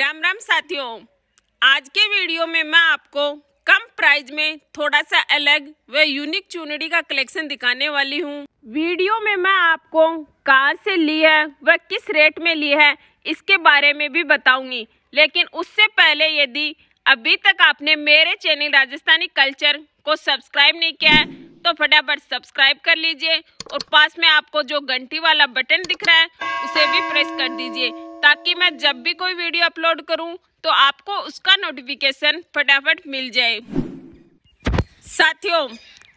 राम राम साथियों आज के वीडियो में मैं आपको कम प्राइस में थोड़ा सा अलग व यूनिक चुनरी का कलेक्शन दिखाने वाली हूँ वीडियो में मैं आपको कहाँ से ली है व किस रेट में ली है इसके बारे में भी बताऊंगी लेकिन उससे पहले यदि अभी तक आपने मेरे चैनल राजस्थानी कल्चर को सब्सक्राइब नहीं किया है तो फटाफट सब्सक्राइब कर लीजिए और पास में आपको जो घंटी वाला बटन दिख रहा है उसे भी प्रेस कर दीजिए ताकि मैं जब भी कोई वीडियो अपलोड करूँ तो आपको उसका नोटिफिकेशन फटाफट मिल जाए साथियों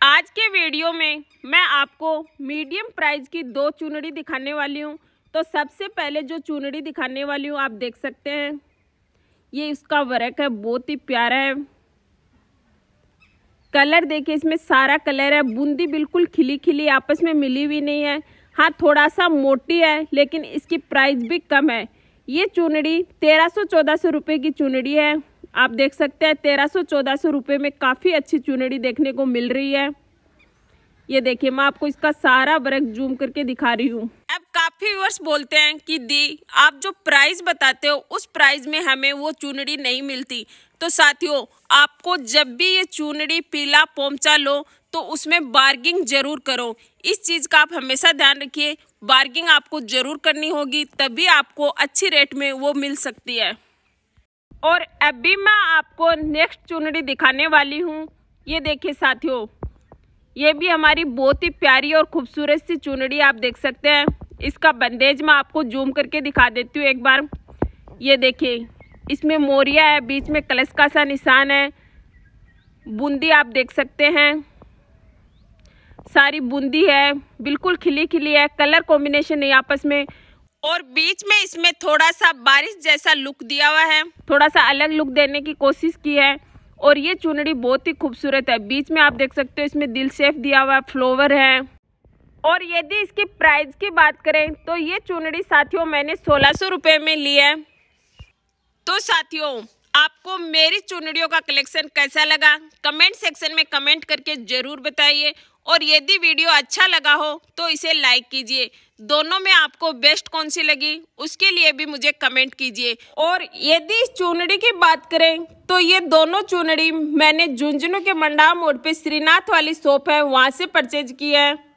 आज के वीडियो में मैं आपको मीडियम प्राइस की दो चुनरी दिखाने वाली हूँ तो सबसे पहले जो चुनरी दिखाने वाली हूँ आप देख सकते हैं ये इसका वर्क है बहुत ही प्यारा है कलर देखिए इसमें सारा कलर है बूंदी बिल्कुल खिली खिली आपस में मिली हुई नहीं है हाँ थोड़ा सा मोटी है लेकिन इसकी प्राइस भी कम है ये चुनड़ी तेरह सौ चौदह सौ रुपये की चुनड़ी है आप देख सकते हैं तेरह सौ चौदह सौ रुपये में काफ़ी अच्छी चुनड़ी देखने को मिल रही है ये देखिए मैं आपको इसका सारा वर्क जूम करके दिखा रही हूँ काफ़ी व्यूअर्स बोलते हैं कि दी आप जो प्राइस बताते हो उस प्राइस में हमें वो चुनड़ी नहीं मिलती तो साथियों आपको जब भी ये चुनड़ी पीला पोमचा लो तो उसमें बार्गिंग जरूर करो इस चीज़ का आप हमेशा ध्यान रखिए बार्गिंग आपको ज़रूर करनी होगी तभी आपको अच्छी रेट में वो मिल सकती है और अभी मैं आपको नेक्स्ट चुनरी दिखाने वाली हूँ ये देखिए साथियों ये भी हमारी बहुत ही प्यारी और खूबसूरत सी चुनरी आप देख सकते हैं इसका बंदेज मैं आपको जूम करके दिखा देती हूँ एक बार ये देखिए इसमें मोरिया है बीच में कलश का सा निशान है बूंदी आप देख सकते हैं सारी बूंदी है बिल्कुल खिली खिली है कलर कॉम्बिनेशन है आपस में और बीच में इसमें थोड़ा सा बारिश जैसा लुक दिया हुआ है थोड़ा सा अलग लुक देने की कोशिश की है और ये चुनरी बहुत ही खूबसूरत है बीच में आप देख सकते हो इसमें दिल सेफ दिया हुआ है फ्लोवर है और यदि इसकी प्राइस की बात करें तो ये चुनरी साथियों मैंने सोलह सौ रुपये में ली है तो साथियों आपको मेरी चुनरियों का कलेक्शन कैसा लगा कमेंट सेक्शन में कमेंट करके ज़रूर बताइए और यदि वीडियो अच्छा लगा हो तो इसे लाइक कीजिए दोनों में आपको बेस्ट कौन सी लगी उसके लिए भी मुझे कमेंट कीजिए और यदि इस चुनड़ी की बात करें तो ये दोनों चुनड़ी मैंने झुंझुनू के मंडा मोड़ पे श्रीनाथ वाली शॉप है वहाँ से परचेज की है